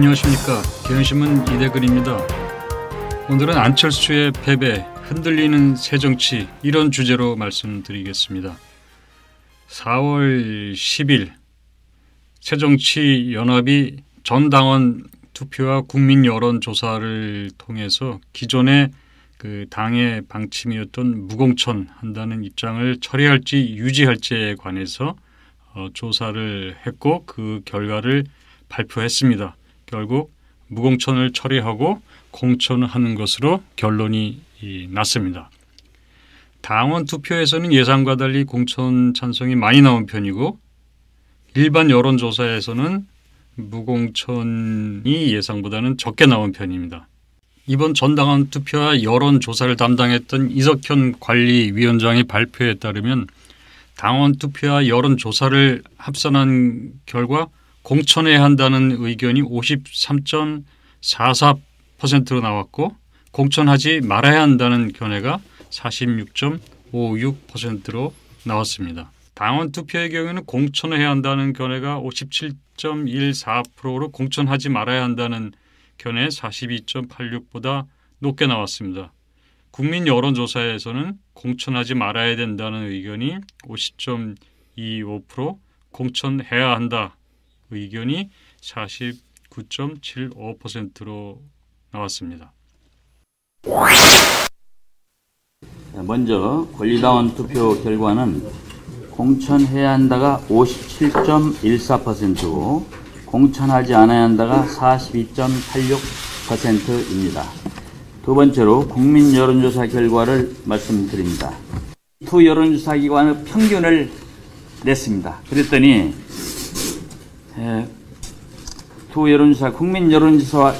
안녕하십니까. 경향신문 이대근입니다. 오늘은 안철수의 패배, 흔들리는 새정치 이런 주제로 말씀드리겠습니다. 4월 10일 새정치 연합이 전 당원 투표와 국민 여론 조사를 통해서 기존의 그 당의 방침이었던 무공천 한다는 입장을 처리할지 유지할지에 관해서 어, 조사를 했고 그 결과를 발표했습니다. 결국 무공천을 처리하고 공천하는 것으로 결론이 났습니다. 당원 투표에서는 예상과 달리 공천 찬성이 많이 나온 편이고 일반 여론조사에서는 무공천이 예상보다는 적게 나온 편입니다. 이번 전당원 투표와 여론조사를 담당했던 이석현 관리위원장의 발표에 따르면 당원 투표와 여론조사를 합산한 결과 공천해야 한다는 의견이 53.44%로 나왔고 공천하지 말아야 한다는 견해가 46.56%로 나왔습니다. 당원 투표의 경우에는 공천을 해야 한다는 견해가 57.14%로 공천하지 말아야 한다는 견해 42.86보다 높게 나왔습니다. 국민 여론조사에서는 공천하지 말아야 된다는 의견이 50.25%, 공천해야 한다 의견이 49.75%로 나왔습니다. 먼저 권리당원 투표 결과는 공천해야 한다가 57.14%고 공천하지 않아야 한다가 42.86%입니다. 두 번째로 국민 여론조사 결과를 말씀드립니다. 두 여론조사 기관의 평균을 냈습니다. 그랬더니 도 예. 여론조사, 국민 여론조사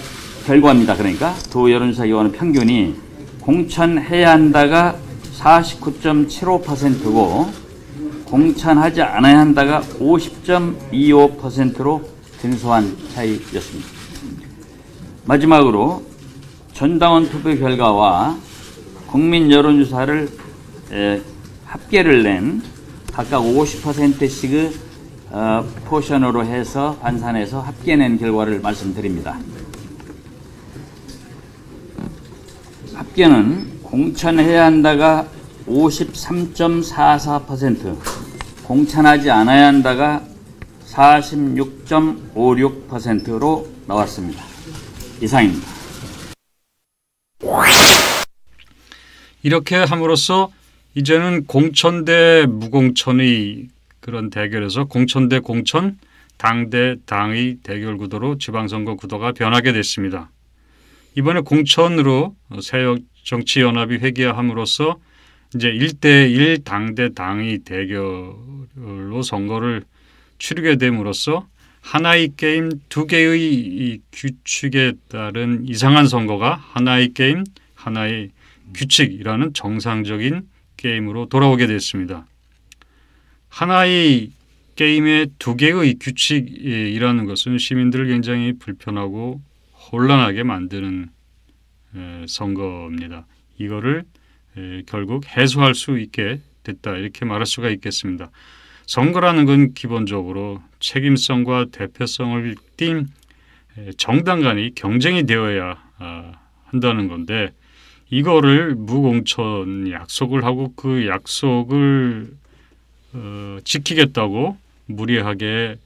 결과입니다. 그러니까 도 여론조사 기관의 평균이 공천해야 한다가 49.75%고 공천하지 않아야 한다가 50.25%로 근소한 차이였습니다. 마지막으로 전당원 투표 결과와 국민 여론조사를 예, 합계를 낸 각각 50%씩의 어, 포션으로 해서 반산해서 합계낸 결과를 말씀드립니다. 합계는 공천해야 한다가 53.44%, 공천하지 않아야 한다가 46.56%로 나왔습니다. 이상입니다. 이렇게 함으로써 이제는 공천 대 무공천의 그런 대결에서 공천 대 공천, 당대 당의 대결 구도로 지방선거 구도가 변하게 됐습니다. 이번에 공천으로 새 정치연합이 회귀함으로써 이제 1대1 당대 당의 대결로 선거를 치르게 됨으로써 하나의 게임 두 개의 이 규칙에 따른 이상한 선거가 하나의 게임 하나의 규칙이라는 정상적인 게임으로 돌아오게 됐습니다. 하나의 게임에 두 개의 규칙이라는 것은 시민들을 굉장히 불편하고 혼란하게 만드는 선거입니다. 이거를 결국 해소할 수 있게 됐다 이렇게 말할 수가 있겠습니다. 선거라는 건 기본적으로 책임성과 대표성을 띈 정당 간의 경쟁이 되어야 아, 한다는 건데 이거를 무공천 약속을 하고 그 약속을 어, 지키겠다고 무리하게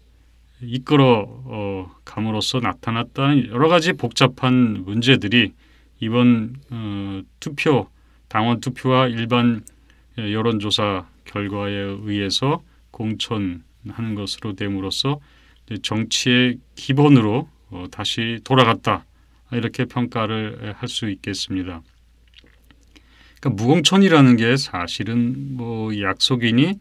이끌어 어, 감으로써 나타났다는 여러 가지 복잡한 문제들이 이번 어, 투표 당원 투표와 일반 예, 여론조사 결과에 의해서 공천하는 것으로 됨으로써 정치의 기본으로 다시 돌아갔다 이렇게 평가를 할 수 있겠습니다. 그러니까 무공천이라는 게 사실은 뭐 약속이니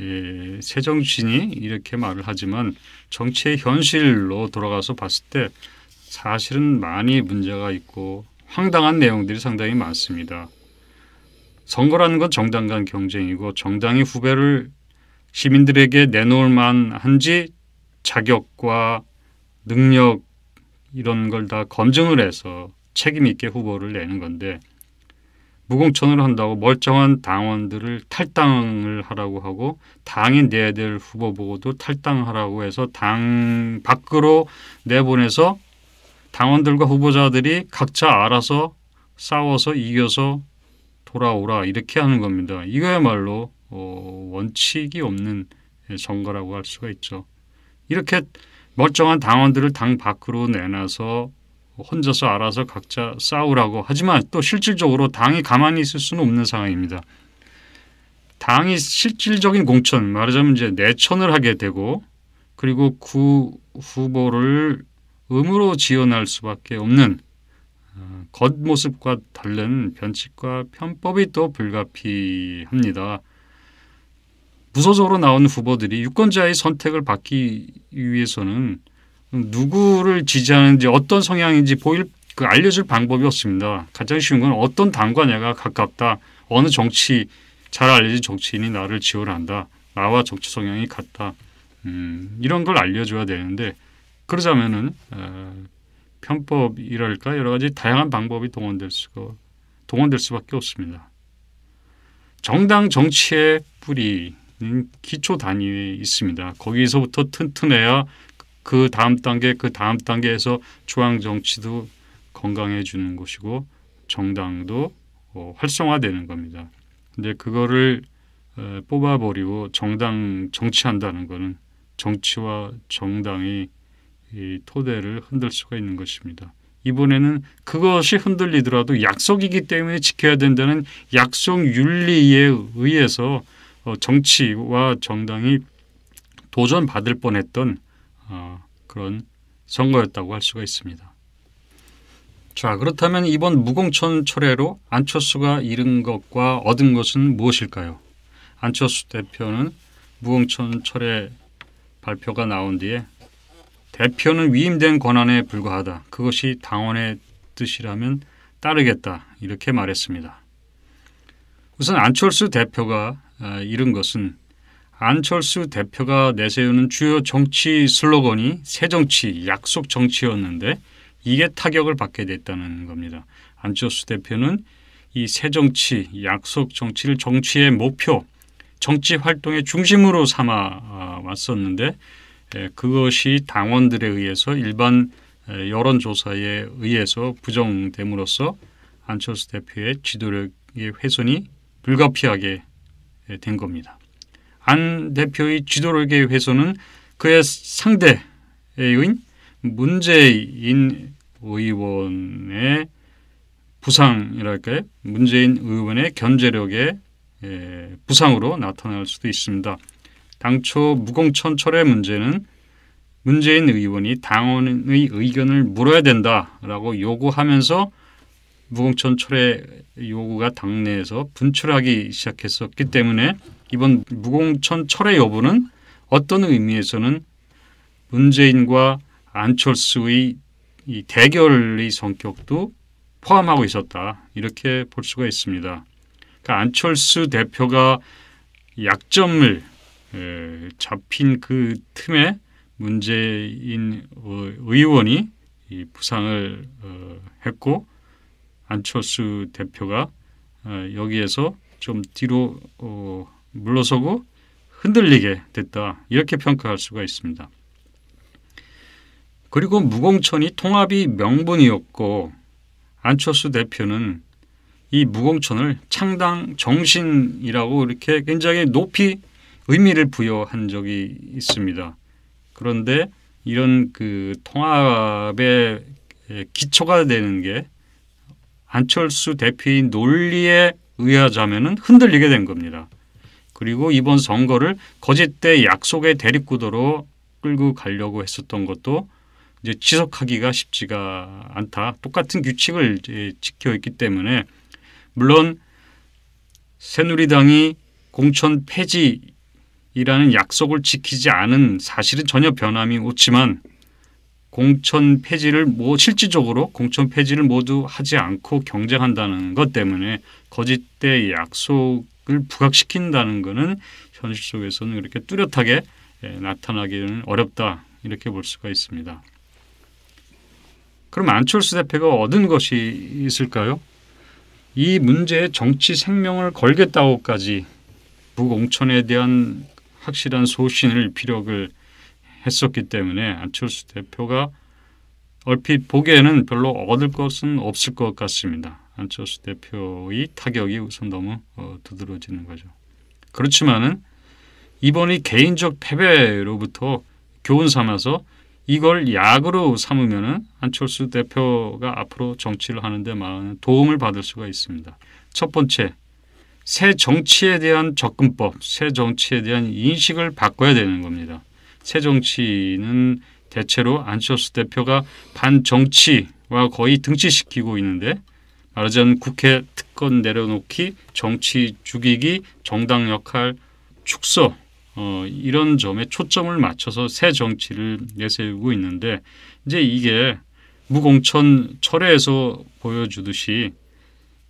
예, 이 세정신이 이렇게 말을 하지만 정치의 현실로 돌아가서 봤을 때 사실은 많이 문제가 있고 황당한 내용들이 상당히 많습니다. 선거라는 건 정당 간 경쟁이고 정당이 후배를 시민들에게 내놓을 만한지 자격과 능력 이런 걸 다 검증을 해서 책임 있게 후보를 내는 건데 무공천을 한다고 멀쩡한 당원들을 탈당을 하라고 하고 당이 내야 될 후보 보고도 탈당하라고 해서 당 밖으로 내보내서 당원들과 후보자들이 각자 알아서 싸워서 이겨서 돌아오라 이렇게 하는 겁니다. 이거야말로 어, 원칙이 없는 선거라고할 수가 있죠. 이렇게 멀쩡한 당원들을 당 밖으로 내놔서 혼자서 알아서 각자 싸우라고 하지만 또 실질적으로 당이 가만히 있을 수는 없는 상황입니다. 당이 실질적인 공천 말하자면 이제 내천을 하게 되고 그리고 구 후보를 음으로 지원할 수밖에 없는 어, 겉모습과 다른 변칙과 편법이 또 불가피합니다. 무소속으로 나온 후보들이 유권자의 선택을 받기 위해서는 누구를 지지하는지 어떤 성향인지 보일 그 알려줄 방법이 없습니다. 가장 쉬운 건 어떤 당과 내가 가깝다. 어느 정치 잘 알려진 정치인이 나를 지원한다. 나와 정치 성향이 같다. 음, 이런 걸 알려줘야 되는데 그러자면은 어, 편법이랄까 여러 가지 다양한 방법이 동원될 수가 동원될 수밖에 없습니다. 정당 정치의 뿌리는 기초 단위에 있습니다. 거기서부터 튼튼해야 그 다음 단계 그 다음 단계에서 중앙 정치도 건강해지는 것이고 정당도 어, 활성화되는 겁니다. 근데 그거를 에, 어, 뽑아버리고 정당 정치한다는 거는 정치와 정당이 이 토대를 흔들 수가 있는 것입니다. 이번에는 그것이 흔들리더라도 약속이기 때문에 지켜야 된다는 약속 윤리에 의해서 어, 정치와 정당이 도전받을 뻔했던 어, 그런 선거였다고 할 수가 있습니다. 자 그렇다면 이번 무공천 철회로 안철수가 잃은 것과 얻은 것은 무엇일까요? 안철수 대표는 무공천 철회 발표가 나온 뒤에 대표는 위임된 권한에 불과하다. 그것이 당원의 뜻이라면 따르겠다. 이렇게 말했습니다. 우선 안철수 대표가 아, 잃은 것은 안철수 대표가 내세우는 주요 정치 슬로건이 새 정치, 약속 정치였는데 이게 타격을 받게 됐다는 겁니다. 안철수 대표는 이 새 정치, 약속 정치를 정치의 목표, 정치 활동의 중심으로 삼아 아, 왔었는데 그것이 당원들에 의해서 일반 여론조사에 의해서 부정됨으로써 안철수 대표의 지도력의 훼손이 불가피하게 된 겁니다. 안 대표의 지도력의 훼손는 그의 상대의 문재인 의원의 부상이랄까요? 문재인 의원의 견제력의 예, 부상으로 나타날 수도 있습니다. 당초 무공천철의 문제는 문재인 의원이 당원의 의견을 물어야 된다라고 요구하면서 무공천철의 요구가 당내에서 분출하기 시작했었기 때문에 이번 무공천 철회 여부는 어떤 의미에서는 문재인과 안철수의 이 대결의 성격도 포함하고 있었다 이렇게 볼 수가 있습니다. 그러니까 안철수 대표가 약점을 잡힌 그 틈에 문재인 의원이 부상을 어, 했고 안철수 대표가 어, 여기에서 좀 뒤로 어, 물러서고 흔들리게 됐다. 이렇게 평가할 수가 있습니다. 그리고 무공천이 통합이 명분이었고 안철수 대표는 이 무공천을 창당 정신이라고 이렇게 굉장히 높이 의미를 부여한 적이 있습니다. 그런데 이런 그 통합의 기초가 되는 게 안철수 대표의 논리에 의하자면 흔들리게 된 겁니다. 그리고 이번 선거를 거짓대 약속의 대립구도로 끌고 가려고 했었던 것도 이제 지속하기가 쉽지가 않다. 똑같은 규칙을 지켜 있기 때문에 물론 새누리당이 공천 폐지라는 약속을 지키지 않은 사실은 전혀 변함이 없지만 공천 폐지를 뭐 실질적으로 공천 폐지를 모두 하지 않고 경쟁한다는 것 때문에 거짓대 약속 부각시킨다는 것은 현실 속에서는 그렇게 뚜렷하게 예, 나타나기는 어렵다 이렇게 볼 수가 있습니다. 그럼 안철수 대표가 얻은 것이 있을까요? 이 문제에 정치 생명을 걸겠다고까지 북옹천에 대한 확실한 소신을 비력을 했었기 때문에 안철수 대표가 얼핏 보기에는 별로 얻을 것은 없을 것 같습니다. 안철수 대표의 타격이 우선 너무 어, 두드러지는 거죠. 그렇지만은 이번이 개인적 패배로부터 교훈 삼아서 이걸 약으로 삼으면은 안철수 대표가 앞으로 정치를 하는데 많은 도움을 받을 수가 있습니다. 첫 번째, 새 정치에 대한 접근법, 새 정치에 대한 인식을 바꿔야 되는 겁니다. 새 정치는 대체로 안철수 대표가 반정치와 거의 등치시키고 있는데 말하자면 국회 특권 내려놓기, 정치 죽이기, 정당 역할 축소 어, 이런 점에 초점을 맞춰서 새 정치를 내세우고 있는데 이제 이게 무공천 철회에서 보여주듯이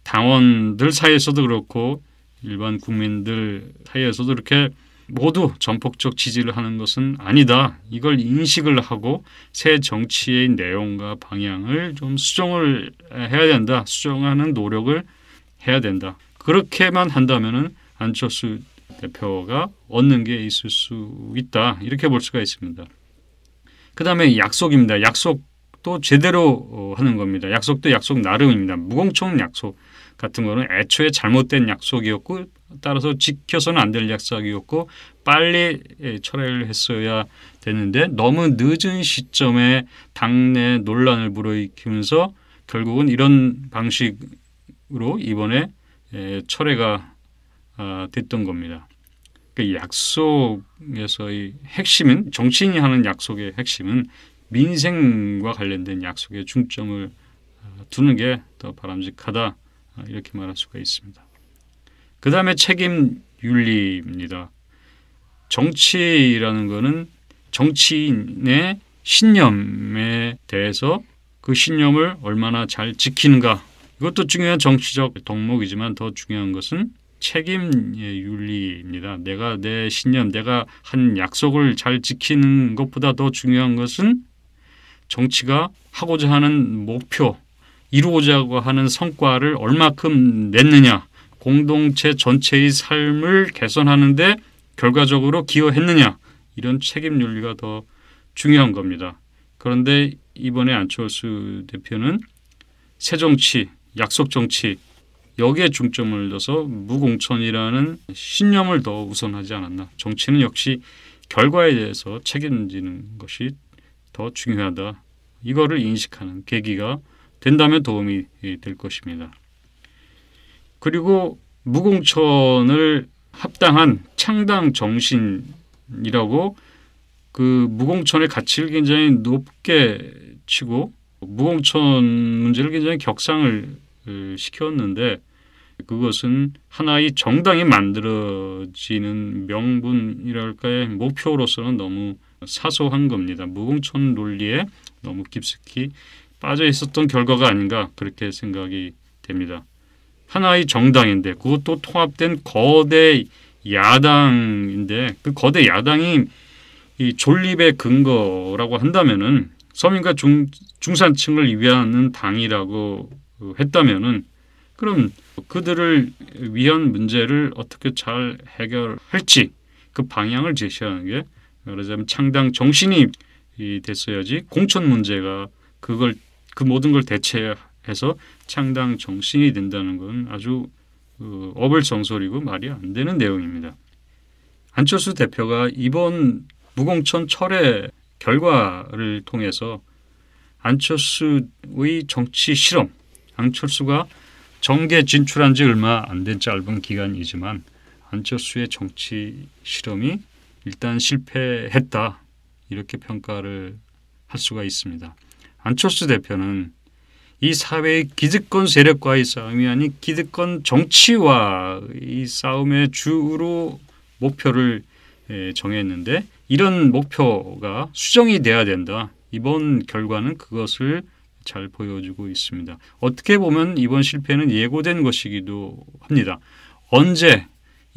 당원들 사이에서도 그렇고 일반 국민들 사이에서도 이렇게 모두 전폭적 지지를 하는 것은 아니다. 이걸 인식을 하고 새 정치의 내용과 방향을 좀 수정을 해야 된다. 수정하는 노력을 해야 된다. 그렇게만 한다면 안철수 대표가 얻는 게 있을 수 있다. 이렇게 볼 수가 있습니다. 그 다음에 약속입니다. 약속도 제대로 어, 하는 겁니다. 약속도 약속 나름입니다. 무공청 약속 같은 거는 애초에 잘못된 약속이었고 따라서 지켜서는 안 될 약속이었고 빨리 예, 철회를 했어야 되는데 너무 늦은 시점에 당내 논란을 불어일으키면서 결국은 이런 방식으로 이번에 예, 철회가 아, 됐던 겁니다. 그 약속에서의 핵심은 정치인이 하는 약속의 핵심은 민생과 관련된 약속에 중점을 아, 두는 게 더 바람직하다 아, 이렇게 말할 수가 있습니다. 그 다음에 책임 윤리입니다. 정치라는 거는 정치인의 신념에 대해서 그 신념을 얼마나 잘 지키는가. 이것도 중요한 정치적 덕목이지만 더 중요한 것은 책임 예, 윤리입니다. 내가 내 신념, 내가 한 약속을 잘 지키는 것보다 더 중요한 것은 정치가 하고자 하는 목표, 이루고자 하는 성과를 얼마큼 냈느냐. 공동체 전체의 삶을 개선하는데 결과적으로 기여했느냐 이런 책임 윤리가 더 중요한 겁니다. 그런데 이번에 안철수 대표는 새 정치, 약속 정치 여기에 중점을 둬서 무공천이라는 신념을 더 우선하지 않았나. 정치는 역시 결과에 대해서 책임지는 것이 더 중요하다. 이거를 인식하는 계기가 된다면 도움이 될 것입니다. 그리고 무공천을 합당한 창당 정신이라고 그 무공천의 가치를 굉장히 높게 치고 무공천 문제를 굉장히 격상을 어, 시켰는데 그것은 하나의 정당이 만들어지는 명분이랄까의 목표로서는 너무 사소한 겁니다. 무공천 논리에 너무 깊숙이 빠져 있었던 결과가 아닌가 그렇게 생각이 됩니다. 하나의 정당인데 그것도 통합된 거대 야당인데 그 거대 야당이 이 존립의 근거라고 한다면은 서민과 중, 중산층을 위하는 당이라고 했다면은 그럼 그들을 위한 문제를 어떻게 잘 해결할지 그 방향을 제시하는 게 말하자면 창당 정신이 됐어야지 공천 문제가 그걸 그 모든 걸 대체해야 해서 창당 정신이 된다는 건 아주 그 어, 업을 정설이고 말이 안 되는 내용입니다. 안철수 대표가 이번 무공천 철회 결과를 통해서 안철수의 정치 실험, 안철수가 정계 진출한 지 얼마 안 된 짧은 기간이지만 안철수의 정치 실험이 일단 실패했다 이렇게 평가를 할 수가 있습니다. 안철수 대표는 이 사회의 기득권 세력과의 싸움이 아닌 기득권 정치와 이 싸움의 주로 목표를 예, 정했는데 이런 목표가 수정이 돼야 된다. 이번 결과는 그것을 잘 보여주고 있습니다. 어떻게 보면 이번 실패는 예고된 것이기도 합니다. 언제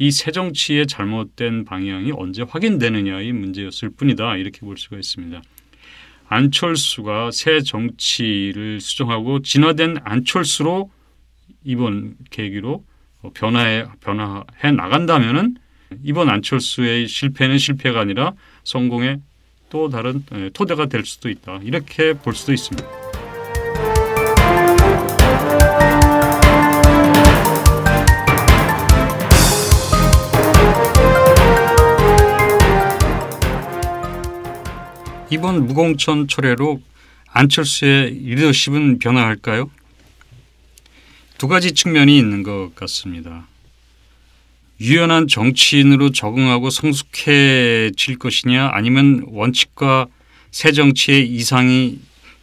이 새 정치의 잘못된 방향이 언제 확인되느냐의 문제였을 뿐이다. 이렇게 볼 수가 있습니다. 안철수가 새 정치를 수정하고 진화된 안철수로 이번 계기로 변화해 변화해 나간다면 이번 안철수의 실패는 실패가 아니라 성공의 또 다른 예, 토대가 될 수도 있다 이렇게 볼 수도 있습니다. 이번 무공천 철회로 안철수의 리더십은 변화할까요? 두 가지 측면이 있는 것 같습니다. 유연한 정치인으로 적응하고 성숙해질 것이냐 아니면 원칙과 새 정치의 이상이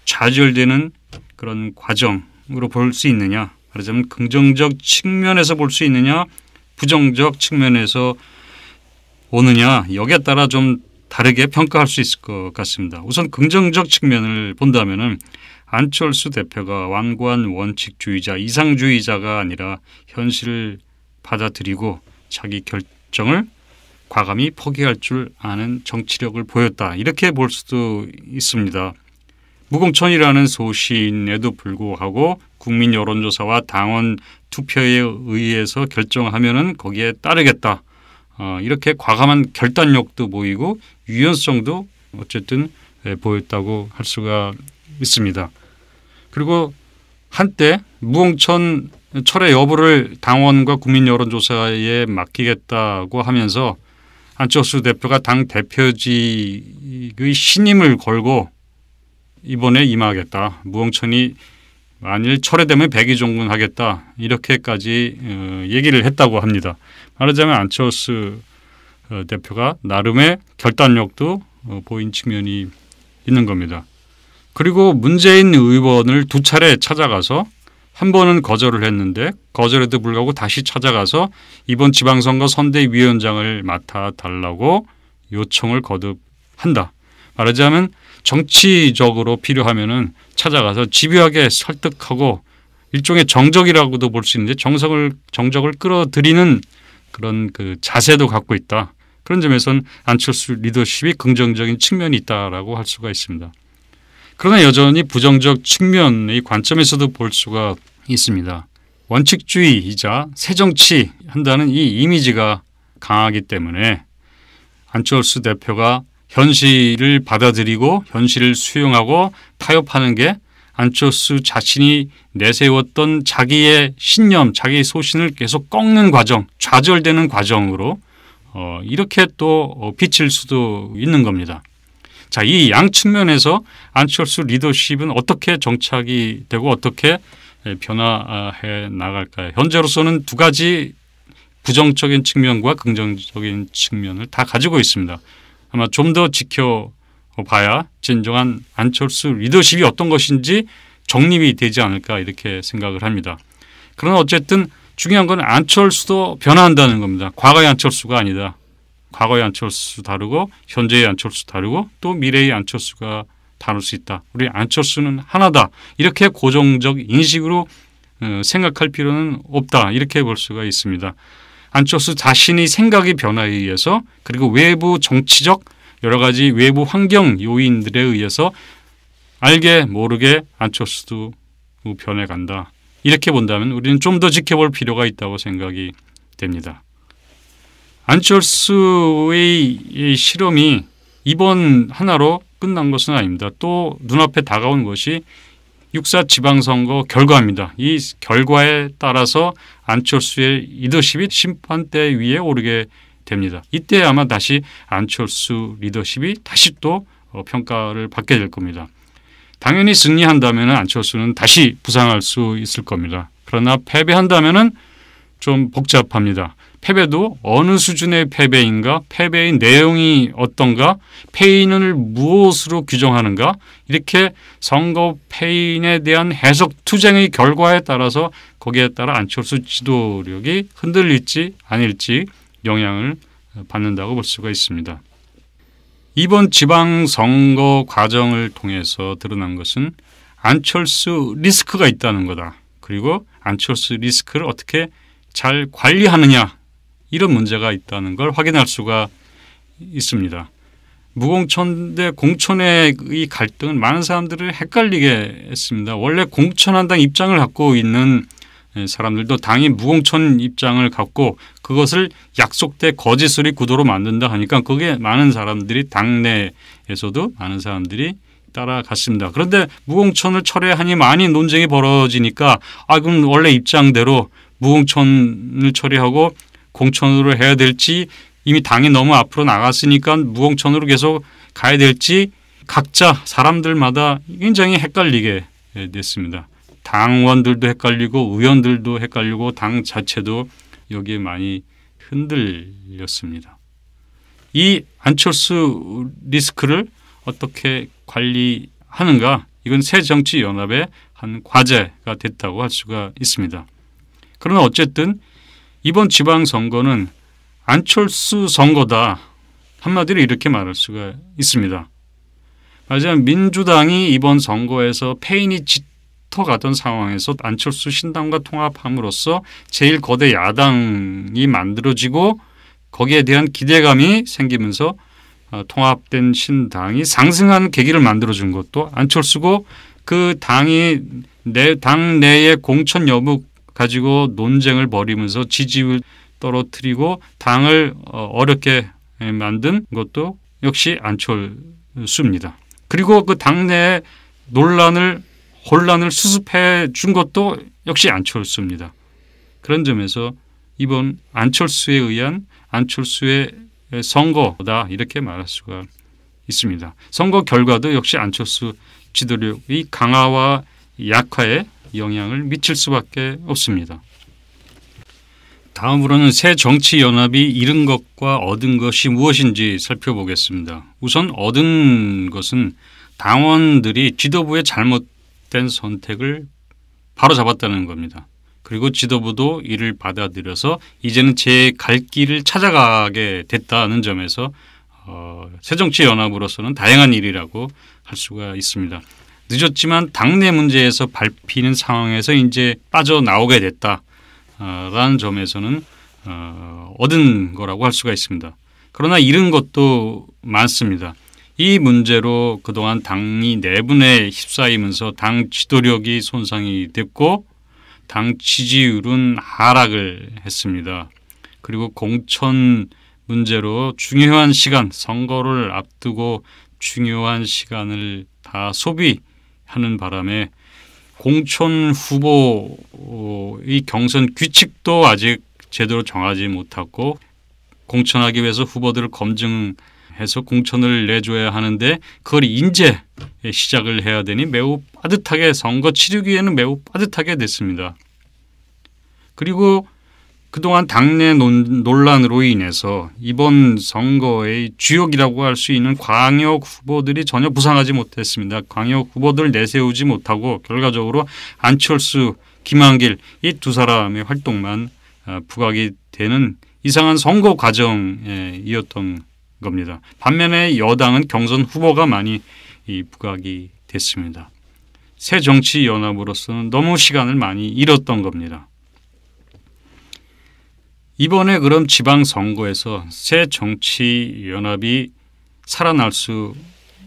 좌절되는 그런 과정으로 볼 수 있느냐 말하자면 긍정적 측면에서 볼 수 있느냐 부정적 측면에서 오느냐 여기에 따라 좀 다르게 평가할 수 있을 것 같습니다. 우선 긍정적 측면을 본다면은 안철수 대표가 완고한 원칙주의자, 이상주의자가 아니라 현실을 받아들이고 자기 결정을 과감히 포기할 줄 아는 정치력을 보였다. 이렇게 볼 수도 있습니다. 무공천이라는 소신에도 불구하고 국민 여론조사와 당원 투표에 의해서 결정하면은 거기에 따르겠다. 어, 이렇게 과감한 결단력도 보이고 유연성도 어쨌든 예, 보였다고 할 수가 있습니다. 그리고 한때 무홍천 철의 여부를 당원과 국민 여론조사에 맡기겠다고 하면서 안철수 대표가 당 대표직의 신임을 걸고 이번에 임하겠다. 무홍천이 만일 철회되면 백의종군하겠다. 이렇게까지 어, 얘기를 했다고 합니다. 말하자면 안철수 어, 대표가 나름의 결단력도 어, 보인 측면이 있는 겁니다. 그리고 문재인 의원을 두 차례 찾아가서 한 번은 거절을 했는데 거절에도 불구하고 다시 찾아가서 이번 지방선거 선대위원장을 맡아달라고 요청을 거듭 한다. 말하자면 정치적으로 필요하면은 찾아가서 집요하게 설득하고 일종의 정적이라고도 볼 수 있는데 정성을 정적을 끌어들이는 그런 그 자세도 갖고 있다. 그런 점에선 안철수 리더십이 긍정적인 측면이 있다라고 할 수가 있습니다. 그러나 여전히 부정적 측면의 관점에서도 볼 수가 있습니다. 원칙주의이자 새정치 한다는 이 이미지가 강하기 때문에 안철수 대표가 현실을 받아들이고 현실을 수용하고 타협하는 게 안철수 자신이 내세웠던 자기의 신념, 자기의 소신을 계속 꺾는 과정, 좌절되는 과정으로 어, 이렇게 또 어, 비칠 수도 있는 겁니다. 자, 이양 측면에서 안철수 리더십은 어떻게 정착이 되고 어떻게 예, 변화해 나갈까요? 현재로서는 두 가지 부정적인 측면과 긍정적인 측면을 다 가지고 있습니다. 아마 좀 더 지켜봐야 진정한 안철수 리더십이 어떤 것인지 정립이 되지 않을까 이렇게 생각을 합니다. 그러나 어쨌든 중요한 건 안철수도 변화한다는 겁니다. 과거의 안철수가 아니다. 과거의 안철수 다르고 현재의 안철수 다르고 또 미래의 안철수가 다를수 있다. 우리 안철수는 하나다. 이렇게 고정적 인식으로 어, 생각할 필요는 없다. 이렇게 볼 수가 있습니다. 안철수 자신의 생각의 변화에 의해서 그리고 외부 정치적 여러 가지 외부 환경 요인들에 의해서 알게 모르게 안철수도 변해간다. 이렇게 본다면 우리는 좀 더 지켜볼 필요가 있다고 생각이 됩니다. 안철수의 실험이 이번 하나로 끝난 것은 아닙니다. 또 눈앞에 다가온 것이 육사 지방선거 결과입니다. 이 결과에 따라서 안철수의 리더십이 심판대 위에 오르게 됩니다. 이때 아마 다시 안철수 리더십이 다시 또 어, 평가를 받게 될 겁니다. 당연히 승리한다면 안철수는 다시 부상할 수 있을 겁니다. 그러나 패배한다면 좀 복잡합니다. 패배도 어느 수준의 패배인가, 패배의 내용이 어떤가, 패인을 무엇으로 규정하는가, 이렇게 선거 패인에 대한 해석 투쟁의 결과에 따라서 거기에 따라 안철수 지도력이 흔들릴지 아닐지 영향을 받는다고 볼 수가 있습니다. 이번 지방선거 과정을 통해서 드러난 것은 안철수 리스크가 있다는 거다. 그리고 안철수 리스크를 어떻게 잘 관리하느냐 이런 문제가 있다는 걸 확인할 수가 있습니다. 무공천 대 공천의 갈등은 많은 사람들을 헷갈리게 했습니다. 원래 공천한당 입장을 갖고 있는 예, 사람들도 당이 무공천 입장을 갖고 그것을 약속대 거짓소리 구도로 만든다 하니까 그게 많은 사람들이 당내에서도 많은 사람들이 따라갔습니다. 그런데 무공천을 철회하니 많이 논쟁이 벌어지니까 아 그럼 원래 입장대로 무공천을 처리하고 공천으로 해야 될지 이미 당이 너무 앞으로 나갔으니까 무공천으로 계속 가야 될지 각자 사람들마다 굉장히 헷갈리게 됐습니다. 당원들도 헷갈리고 의원들도 헷갈리고 당 자체도 여기에 많이 흔들렸습니다. 이 안철수 리스크를 어떻게 관리하는가 이건 새 정치 연합의 한 과제가 됐다고 할 수가 있습니다. 그러나 어쨌든 이번 지방 선거는 안철수 선거다 한마디로 이렇게 말할 수가 있습니다. 맞아요. 민주당이 이번 선거에서 패인이 짙 흩어가던 상황에서 안철수 신당과 통합함으로써 제일 거대 야당이 만들어지고 거기에 대한 기대감이 생기면서 어, 통합된 신당이 상승한 계기를 만들어준 것도 안철수고 그 당이 내당 내의 공천 여부 가지고 논쟁을 벌이면서 지지율 떨어뜨리고 당을 어, 어렵게 만든 것도 역시 안철수입니다. 그리고 그당내 논란을 혼란을 수습해 준 것도 역시 안철수입니다. 그런 점에서 이번 안철수에 의한 안철수의 선거다 이렇게 말할 수가 있습니다. 선거 결과도 역시 안철수 지도력의 강화와 약화에 영향을 미칠 수밖에 없습니다. 다음으로는 새 정치 연합이 잃은 것과 얻은 것이 무엇인지 살펴보겠습니다. 우선 얻은 것은 당원들이 지도부의 잘못 잘못된 선택을 바로 잡았다는 겁니다. 그리고 지도부도 이를 받아들여서 이제는 제 갈 길을 찾아가게 됐다는 점에서 어, 새정치연합으로서는 다양한 일이라고 할 수가 있습니다. 늦었지만 당내 문제에서 밟히는 상황에서 이제 빠져나오게 됐다라는 어, 점에서는 어, 얻은 거라고 할 수가 있습니다. 그러나 잃은 것도 많습니다. 이 문제로 그동안 당이 내분에 네 휩싸이면서 당 지도력이 손상이 됐고 당 지지율은 하락을 했습니다. 그리고 공천 문제로 중요한 시간, 선거를 앞두고 중요한 시간을 다 소비하는 바람에 공천 후보의 어, 경선 규칙도 아직 제대로 정하지 못하고 공천하기 위해서 후보들을 검증 해서 공천을 내줘야 하는데 그걸 인제 시작을 해야 되니 매우 빠듯하게 선거 치르기에는 매우 빠듯하게 됐습니다. 그리고 그동안 당내 논란으로 인해서 이번 선거의 주역이라고 할 수 있는 광역 후보들이 전혀 부상하지 못했습니다. 광역 후보들 내세우지 못하고 결과적으로 안철수, 김한길 이 두 사람의 활동만 아, 부각이 되는 이상한 선거 과정이었던 겁니다. 반면에 여당은 경선 후보가 많이 부각이 됐습니다. 새 정치 연합으로서는 너무 시간을 많이 잃었던 겁니다. 이번에 그럼 지방 선거에서 새 정치 연합이 살아날 수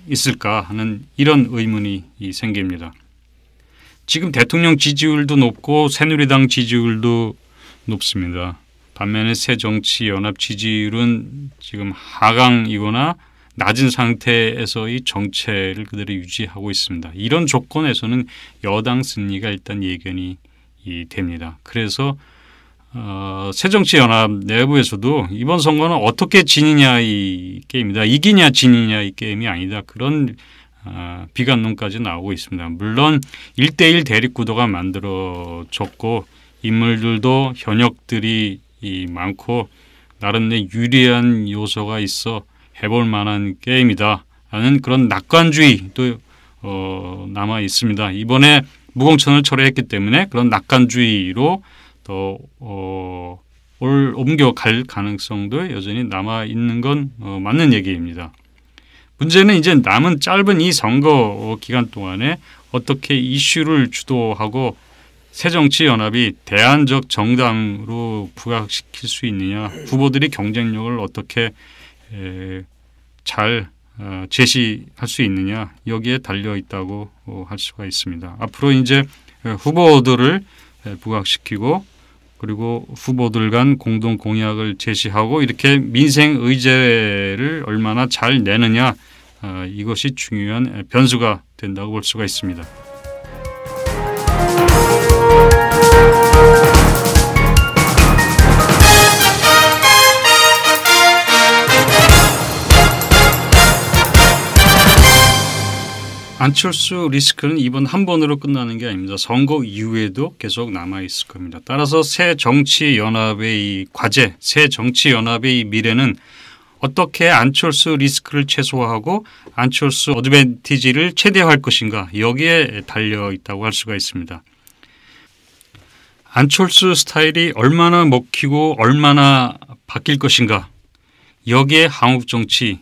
있을까 하는 이런 의문이 생깁니다. 지금 대통령 지지율도 높고 새누리당 지지율도 높습니다. 반면에 새정치연합 지지율은 지금 하강이거나 낮은 상태에서의 정체를 그대로 유지하고 있습니다. 이런 조건에서는 여당 승리가 일단 예견이 됩니다. 그래서 어, 새정치연합 내부에서도 이번 선거는 어떻게 지느냐 이 게임이다. 이기냐 지느냐 이 게임이 아니다. 그런 어, 비관론까지 나오고 있습니다. 물론 일대일 대립구도가 만들어졌고 인물들도 현역들이 이 많고 나름 내 유리한 요소가 있어 해볼 만한 게임이다. 라는 그런 낙관주의도 어, 남아 있습니다. 이번에 무공천을 철회했기 때문에 그런 낙관주의로 더 어, 올 옮겨갈 가능성도 여전히 남아 있는 건 어, 맞는 얘기입니다. 문제는 이제 남은 짧은 이 선거 기간 동안에 어떻게 이슈를 주도하고 새정치연합이 대안적 정당으로 부각시킬 수 있느냐 후보들이 경쟁력을 어떻게 에, 잘 어, 제시할 수 있느냐 여기에 달려 있다고 어, 할 수가 있습니다. 앞으로 이제 후보들을 에, 부각시키고 그리고 후보들 간 공동 공약을 제시하고 이렇게 민생 의제를 얼마나 잘 내느냐 아, 이것이 중요한 변수가 된다고 볼 수가 있습니다. 안철수 리스크는 이번 한 번으로 끝나는 게 아닙니다. 선거 이후에도 계속 남아 있을 겁니다. 따라서 새 정치 연합의 이 과제, 새 정치 연합의 이 미래는 어떻게 안철수 리스크를 최소화하고 안철수 어드밴티지를 최대화할 것인가 여기에 달려 있다고 할 수가 있습니다. 안철수 스타일이 얼마나 먹히고 얼마나 바뀔 것인가 여기에 한국 정치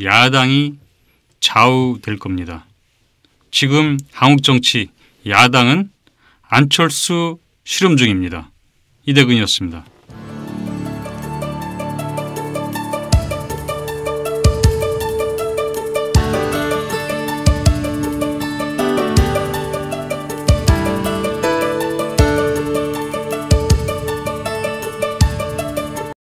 야당이 좌우될 겁니다. 지금 한국 정치 야당은 안철수 실험 중입니다. 이대근이었습니다.